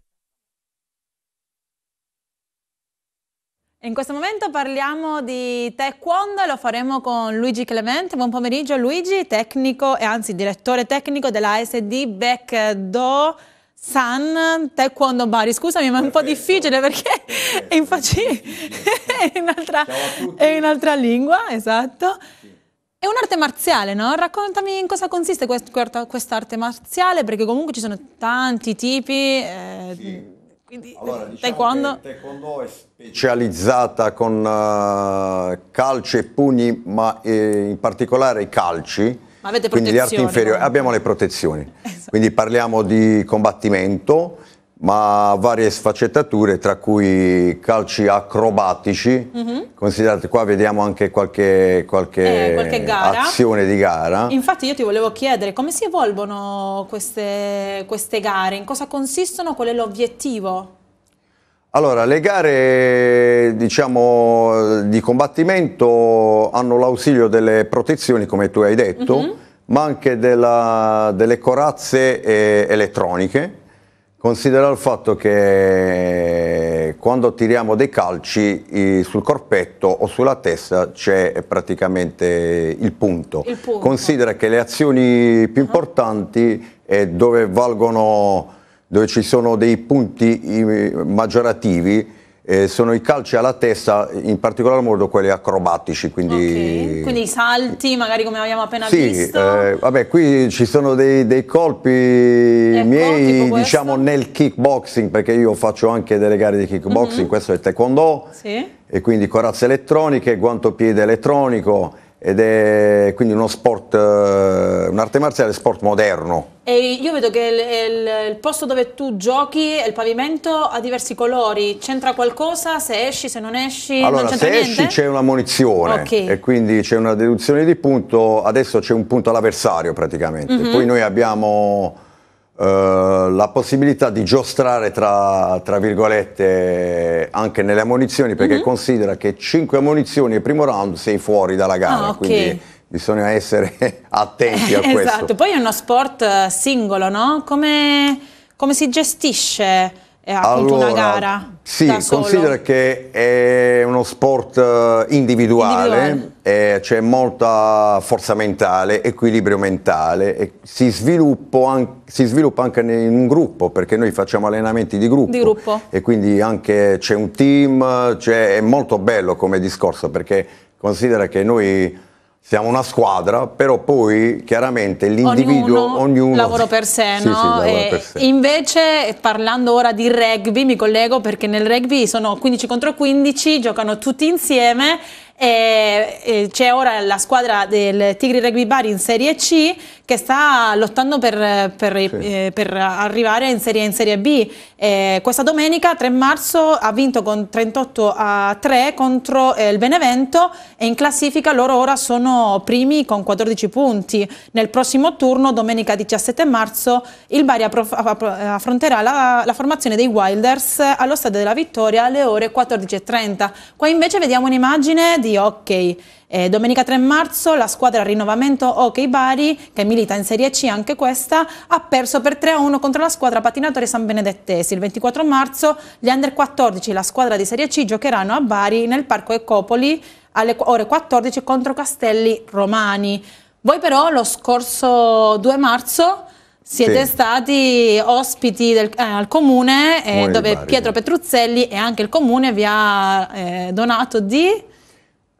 In questo momento parliamo di taekwondo e lo faremo con Luigi Clemente. Buon pomeriggio Luigi, tecnico e anzi direttore tecnico della SD Back Do San Taekwondo Bari. Scusami, ma è un po' difficile perché è in, facile, in, altra, in altra lingua, esatto. È un'arte marziale, no? Raccontami in cosa consiste quest'arte marziale, perché comunque ci sono tanti tipi. Eh, sì. allora, diciamo taekwondo. taekwondo è specializzata con uh, calci e pugni, ma eh, in particolare i calci. Ma avete protezioni. Quindi le arti inferiori. Abbiamo le protezioni. Esatto. Quindi parliamo di combattimento, ma varie sfaccettature, tra cui calci acrobatici, mm -hmm. considerate qua vediamo anche qualche, qualche, eh, qualche azione di gara. Infatti io ti volevo chiedere come si evolvono queste, queste gare, in cosa consistono, qual è l'obiettivo? Allora, le gare diciamo, di combattimento hanno l'ausilio delle protezioni, come tu hai detto, mm -hmm. ma anche della, delle corazze eh, elettroniche Considera il fatto che quando tiriamo dei calci sul corpetto o sulla testa c'è praticamente il punto. il punto. Considera che le azioni più uh-huh. importanti è dove valgono, dove ci sono dei punti eh, maggiorativi eh, sono i calci alla testa, in particolar modo quelli acrobatici. Quindi, okay. quindi i salti, magari come abbiamo appena sì, visto. Eh, vabbè, qui ci sono dei, dei colpi ecco, miei, diciamo, nel kickboxing, perché io faccio anche delle gare di kickboxing, mm -hmm. questo è taekwondo, sì. e quindi corazze elettroniche, guantopiede elettronico ed è quindi uno sport, eh, un'arte marziale sport moderno. E io vedo che il, il, il, posto dove tu giochi, il pavimento ha diversi colori, c'entra qualcosa se esci, se non esci? Allora, non se niente? esci c'è una munizione okay. e quindi c'è una deduzione di punto, adesso c'è un punto all'avversario praticamente, mm -hmm. poi noi abbiamo eh, la possibilità di giostrare tra, tra virgolette anche nelle ammunizioni perché mm-hmm. considera che 5 ammunizioni al primo round sei fuori dalla gara ah, okay. quindi bisogna essere attenti a esatto. questo esatto poi è uno sport eh, singolo no? come, come si gestisce è appunto allora, una gara. Sì, considera solo. che è uno sport eh, individuale, individuale. Eh, c'è molta forza mentale, equilibrio mentale, e si, anche, si, sviluppa anche in un gruppo, perché noi facciamo allenamenti di gruppo. Di gruppo. E quindi anche c'è un team, cioè è molto bello come discorso, perché considera che noi siamo una squadra, però poi chiaramente l'individuo, ognuno, ognuno lavora per sé, sì, no? Sì, sì, per sé. Invece parlando ora di rugby, mi collego perché nel rugby sono 15 contro 15, giocano tutti insieme e eh, eh, c'è ora la squadra del Tigri Rugby Bari in Serie C che sta lottando per, per, sì. eh, per arrivare in serie, in serie B. Eh, questa domenica 3 marzo ha vinto con 38 a 3 contro eh, il Benevento e in classifica loro ora sono primi con 14 punti. Nel prossimo turno, domenica 17 marzo, il Bari affronterà la, la formazione dei Wilders allo Stadio della Vittoria alle ore 14.30. Qua invece vediamo un'immagine di di hockey. Eh, domenica 3 marzo la squadra rinnovamento Hockey Bari, che milita in Serie C anche questa, ha perso per 3-1 contro la squadra patinatori San Benedettesi. Il 24 marzo gli Under 14, la squadra di Serie C, giocheranno a Bari nel Parco Ecopoli alle ore 14 contro Castelli Romani. Voi però lo scorso 2 marzo siete sì. stati ospiti del, eh, al comune eh, dove Pietro Petruzzelli e anche il comune vi ha eh, donato di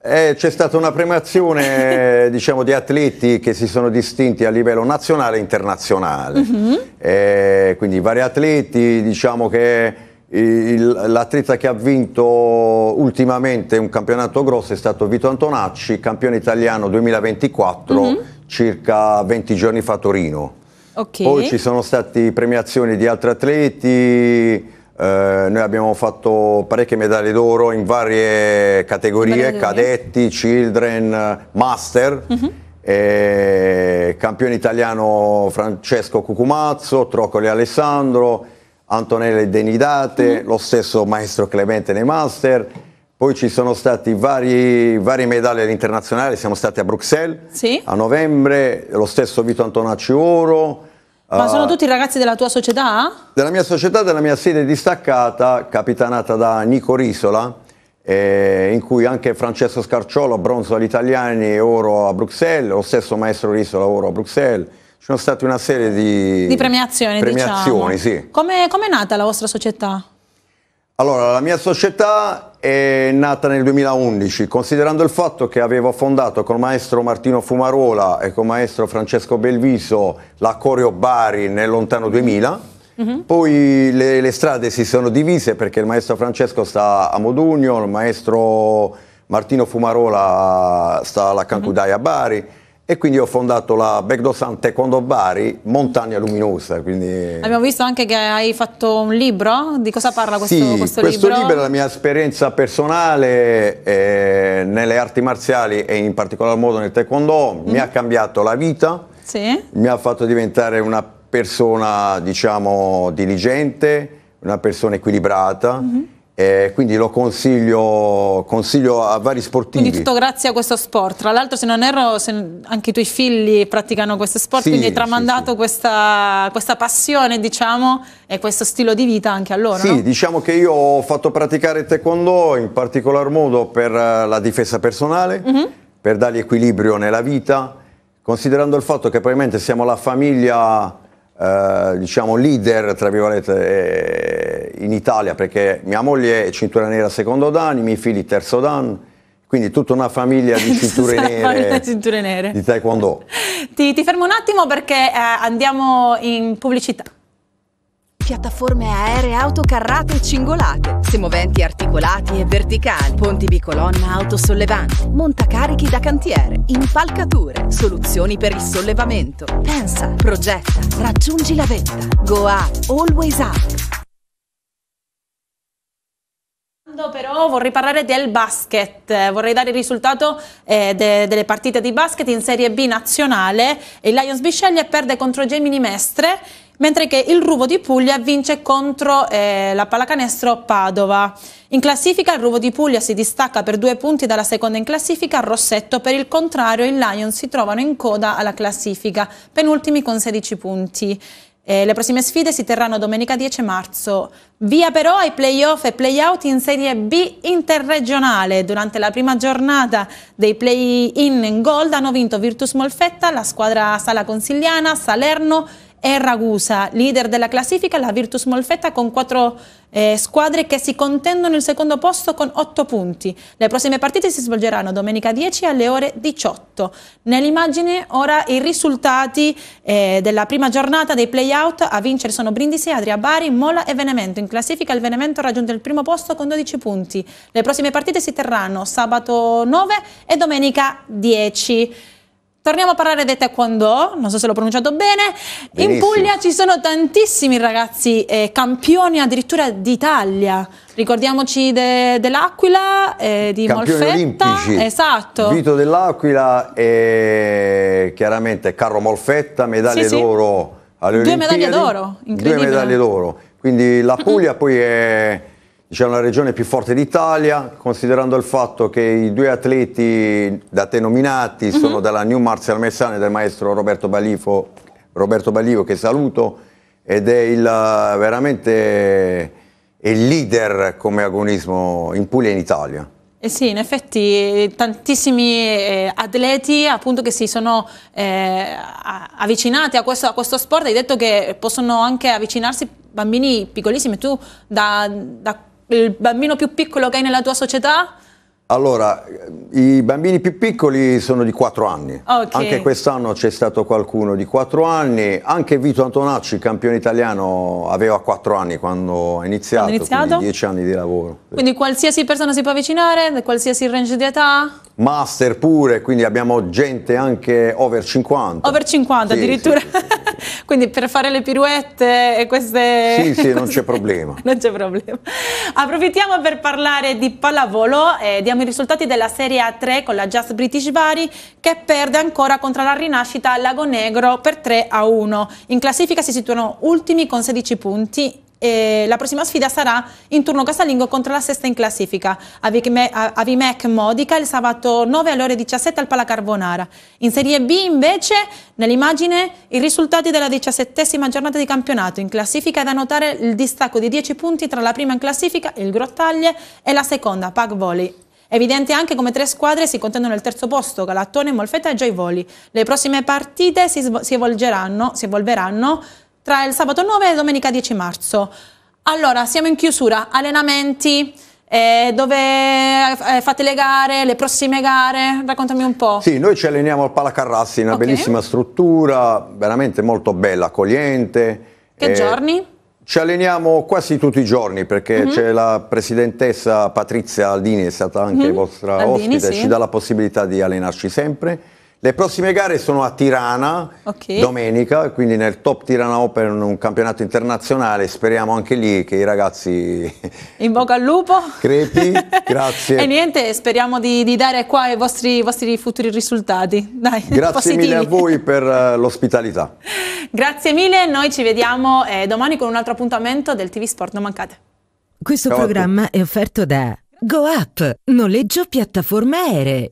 eh, c'è stata una premiazione diciamo, di atleti che si sono distinti a livello nazionale e internazionale, mm-hmm. eh, quindi vari atleti, diciamo che l'atleta che ha vinto ultimamente un campionato grosso è stato Vito Antonacci, campione italiano 2024, mm-hmm. circa 20 giorni fa a Torino. Okay. Poi ci sono state premiazioni di altri atleti, eh, noi abbiamo fatto parecchie medaglie d'oro in varie categorie, cadetti, children, master. Mm -hmm. eh, campione italiano Francesco Cucumazzo, Troccoli Alessandro, Antonella Denidate, mm -hmm. lo stesso maestro Clemente nei master. Poi ci sono stati vari, varie medaglie all'internazionale, siamo stati a Bruxelles sì. a novembre, lo stesso Vito Antonacci Oro, ma sono ah. tutti ragazzi della tua società? Della mia società, della mia sede distaccata, capitanata da Nico Risola, eh, in cui anche Francesco Scarciolo, bronzo agli italiani e oro a Bruxelles, lo stesso maestro Risola, oro a Bruxelles. Ci sono state una serie di, di premiazioni. Diciamo. premiazioni diciamo. sì. Come è nata la vostra società? Allora, la mia società è nata nel 2011, considerando il fatto che avevo fondato con il maestro Martino Fumarola e con il maestro Francesco Belviso la Coreo Bari nel lontano 2000. Mm -hmm. Poi le, le, strade si sono divise perché il maestro Francesco sta a Modugno, il maestro Martino Fumarola sta alla Cancudaia a Bari e quindi ho fondato la Begdosan Taekwondo Bari, Montagna Luminosa. Quindi... Abbiamo visto anche che hai fatto un libro, di cosa parla questo, sì, questo, questo libro? Questo libro è la mia esperienza personale eh, nelle arti marziali e in particolar modo nel Taekwondo, mm. mi ha cambiato la vita, sì. mi ha fatto diventare una persona diciamo diligente, una persona equilibrata. Mm -hmm eh, quindi lo consiglio, consiglio, a vari sportivi. Quindi tutto grazie a questo sport. Tra l'altro, se non erro, se anche i tuoi figli praticano questo sport, sì, quindi hai tramandato sì, sì. Questa, questa, passione, diciamo, e questo stile di vita anche a loro. Sì, no? diciamo che io ho fatto praticare taekwondo in particolar modo per eh, la difesa personale, mm-hmm. per dargli equilibrio nella vita, considerando il fatto che probabilmente siamo la famiglia eh, diciamo leader tra virgolette eh, in Italia perché mia moglie è cintura nera secondo Dan, i miei figli terzo Dan, quindi tutta una famiglia di cinture nere, cinture nere. di taekwondo. Ti, ti, fermo un attimo perché eh, andiamo in pubblicità piattaforme aeree, autocarrate e cingolate, semoventi articolati e verticali, ponti bicolonna autosollevanti, montacarichi da cantiere, impalcature, soluzioni per il sollevamento. Pensa, progetta, raggiungi la vetta. Go Up, Always Up. Però vorrei parlare del basket, vorrei dare il risultato eh, de, delle partite di basket in Serie B nazionale. Il Lions Bisceglie perde contro Gemini Mestre mentre che il Ruvo di Puglia vince contro eh, la pallacanestro Padova. In classifica il Ruvo di Puglia si distacca per due punti dalla seconda in classifica Rossetto, per il contrario i Lions si trovano in coda alla classifica, penultimi con 16 punti. Eh, le prossime sfide si terranno domenica 10 marzo. Via però ai playoff e playout in Serie B interregionale. Durante la prima giornata dei play-in in Gold hanno vinto Virtus Molfetta, la squadra Sala Consigliana, Salerno e Ragusa, leader della classifica, la Virtus Molfetta con quattro eh, squadre che si contendono il secondo posto con otto punti. Le prossime partite si svolgeranno domenica 10 alle ore 18. Nell'immagine ora i risultati eh, della prima giornata dei playout a vincere sono Brindisi, Adria Bari, Mola e Venemento. In classifica il Venemento raggiunge il primo posto con 12 punti. Le prossime partite si terranno sabato 9 e domenica 10. Torniamo a parlare di taekwondo, non so se l'ho pronunciato bene. Benissimo. In Puglia ci sono tantissimi ragazzi eh, campioni addirittura d'Italia. Ricordiamoci de, dell'Aquila, eh, di campioni Molfetta. Olimpici. Esatto. Vito dell'Aquila e chiaramente Carlo Molfetta, medaglie sì, d'oro sì. alle Due Olimpiadi. medaglie d'oro, incredibile. Due medaglie d'oro. Quindi la Puglia poi è diciamo, la regione più forte d'Italia, considerando il fatto che i due atleti da te nominati mm -hmm. sono dalla New Martial Messane del maestro Roberto, Balifo, Roberto Balio, che saluto, ed è il, eh, veramente il leader come agonismo in Puglia e in Italia. Eh sì, in effetti eh, tantissimi eh, atleti appunto, che si sono eh, avvicinati a questo, a questo, sport, hai detto che possono anche avvicinarsi bambini piccolissimi, tu da, da il bambino più piccolo che hai nella tua società allora, i bambini più piccoli sono di 4 anni, okay. anche quest'anno c'è stato qualcuno di 4 anni, anche Vito Antonacci, campione italiano, aveva 4 anni quando ha iniziato, quando iniziato? 10 anni di lavoro. Quindi qualsiasi persona si può avvicinare, qualsiasi range di età? Master pure, quindi abbiamo gente anche over 50. Over 50 sì, addirittura? Sì, sì, quindi per fare le pirouette e queste... Sì, sì, queste... non c'è problema. non c'è problema. Approfittiamo per parlare di pallavolo e diamo i risultati della Serie A3 con la Just British Bari che perde ancora contro la rinascita Lago Negro per 3 a 1. In classifica si situano ultimi con 16 punti e la prossima sfida sarà in turno casalingo contro la sesta in classifica, a Vimec Modica, il sabato 9 alle ore 17 al Palacarbonara. In Serie B invece, nell'immagine, i risultati della diciassettesima giornata di campionato. In classifica è da notare il distacco di 10 punti tra la prima in classifica, il Grottaglie, e la seconda, Pag Volley. Evidente anche come tre squadre si contendono il terzo posto, Galattone, Molfetta e Giaivoli. Le prossime partite si, si, evolveranno, si evolveranno tra il sabato 9 e domenica 10 marzo. Allora, siamo in chiusura, allenamenti, eh, dove eh, fate le gare, le prossime gare? Raccontami un po'. Sì, noi ci alleniamo al Palacarrassi, una okay. bellissima struttura, veramente molto bella, accogliente. Che eh, giorni? Ci alleniamo quasi tutti i giorni perché mm -hmm. c'è la presidentessa Patrizia Aldini, è stata anche mm -hmm. vostra Aldini, ospite, sì. ci dà la possibilità di allenarci sempre. Le prossime gare sono a Tirana okay. domenica, quindi nel Top Tirana Open, un campionato internazionale. Speriamo anche lì che i ragazzi. In bocca al lupo. Crepi, grazie. e niente, speriamo di, di, dare qua i vostri, vostri futuri risultati. Dai, grazie positivi. mille a voi per uh, l'ospitalità. Grazie mille, noi ci vediamo eh, domani con un altro appuntamento del TV Sport. Non mancate. Questo Ciao programma è offerto da GoUp, noleggio piattaforme aeree.